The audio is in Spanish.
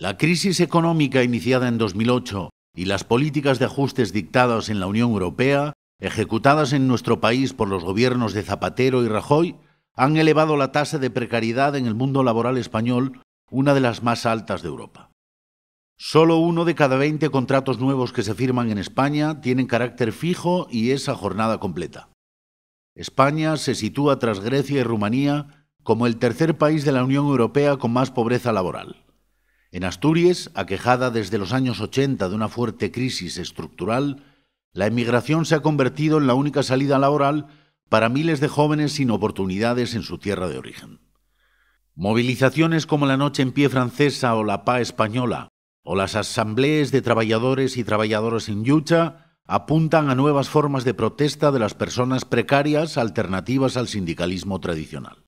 La crisis económica iniciada en 2008 y las políticas de ajustes dictadas en la Unión Europea, ejecutadas en nuestro país por los gobiernos de Zapatero y Rajoy, han elevado la tasa de precariedad en el mundo laboral español, una de las más altas de Europa. Solo uno de cada 20 contratos nuevos que se firman en España tienen carácter fijo y es a jornada completa. España se sitúa tras Grecia y Rumanía como el tercer país de la Unión Europea con más pobreza laboral. En Asturias, aquejada desde los años 80 de una fuerte crisis estructural, la emigración se ha convertido en la única salida laboral para miles de jóvenes sin oportunidades en su tierra de origen. Movilizaciones como la Noche en Pie Francesa o la PA Española, o las asambleas de trabajadores y trabajadoras en Yucha apuntan a nuevas formas de protesta de las personas precarias alternativas al sindicalismo tradicional.